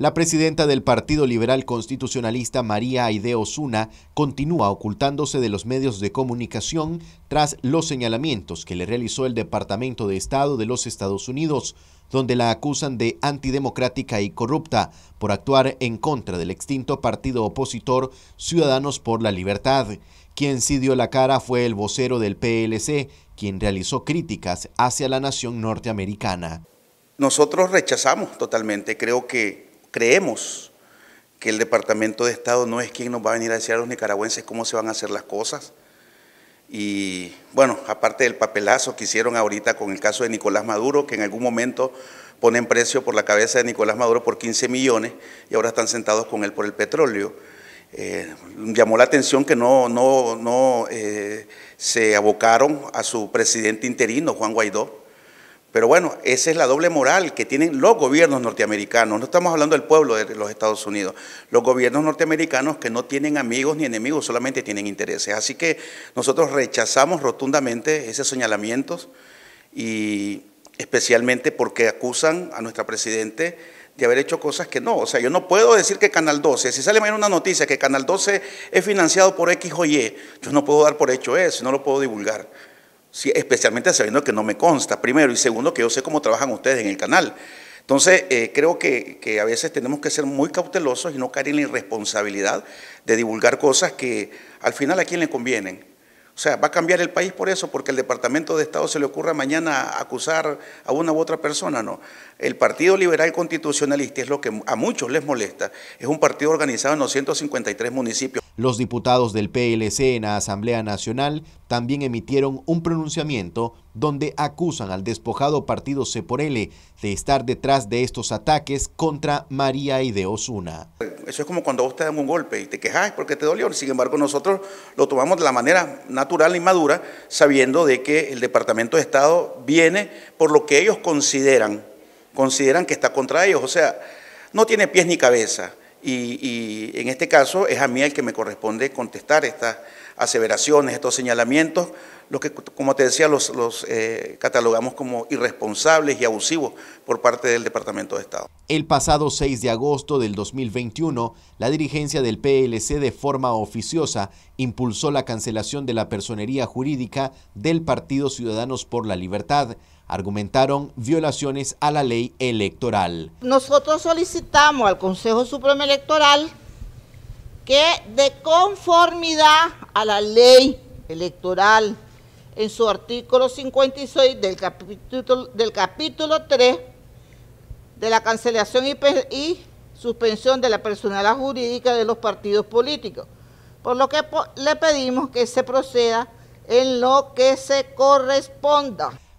La presidenta del Partido Liberal Constitucionalista, María Aide Osuna, continúa ocultándose de los medios de comunicación tras los señalamientos que le realizó el Departamento de Estado de los Estados Unidos, donde la acusan de antidemocrática y corrupta por actuar en contra del extinto partido opositor Ciudadanos por la Libertad. Quien sí dio la cara fue el vocero del PLC, quien realizó críticas hacia la nación norteamericana. Nosotros rechazamos totalmente, creo que creemos que el Departamento de Estado no es quien nos va a venir a decir a los nicaragüenses cómo se van a hacer las cosas. Y bueno, aparte del papelazo que hicieron ahorita con el caso de Nicolás Maduro, que en algún momento ponen precio por la cabeza de Nicolás Maduro por 15 millones y ahora están sentados con él por el petróleo. Eh, llamó la atención que no, no, no eh, se abocaron a su presidente interino, Juan Guaidó, pero bueno, esa es la doble moral que tienen los gobiernos norteamericanos. No estamos hablando del pueblo de los Estados Unidos. Los gobiernos norteamericanos que no tienen amigos ni enemigos, solamente tienen intereses. Así que nosotros rechazamos rotundamente esos señalamientos y especialmente porque acusan a nuestra presidente de haber hecho cosas que no. O sea, yo no puedo decir que Canal 12, si sale mañana una noticia que Canal 12 es financiado por X o Y, yo no puedo dar por hecho eso, no lo puedo divulgar especialmente sabiendo que no me consta, primero, y segundo, que yo sé cómo trabajan ustedes en el canal. Entonces, eh, creo que, que, a veces tenemos que ser muy cautelosos y no caer en la irresponsabilidad de divulgar cosas que al final a quién le convienen. O sea, va a cambiar el país por eso, porque el Departamento de Estado se le ocurra mañana acusar a una u otra persona, no. El Partido Liberal Constitucionalista es lo que a muchos les molesta. Es un partido organizado en los municipios. Los diputados del PLC en la Asamblea Nacional también emitieron un pronunciamiento donde acusan al despojado partido C de estar detrás de estos ataques contra María y de eso es como cuando vos te dan un golpe y te quejas porque te dolió. Sin embargo, nosotros lo tomamos de la manera natural y madura, sabiendo de que el Departamento de Estado viene por lo que ellos consideran, consideran que está contra ellos. O sea, no tiene pies ni cabeza y, en este caso es a mí el que me corresponde contestar estas aseveraciones, estos señalamientos, los que, como te decía, los, eh, catalogamos como irresponsables y abusivos por parte del Departamento de Estado. El pasado 6 de agosto del 2021, la dirigencia del PLC de forma oficiosa impulsó la cancelación de la personería jurídica del Partido Ciudadanos por la Libertad argumentaron violaciones a la ley electoral. Nosotros solicitamos al Consejo Supremo Electoral que de conformidad a la ley electoral en su artículo 56 del capítulo, del 3 de la cancelación y, suspensión de la personalidad jurídica de los partidos políticos, por lo que le pedimos que se proceda en lo que se corresponda.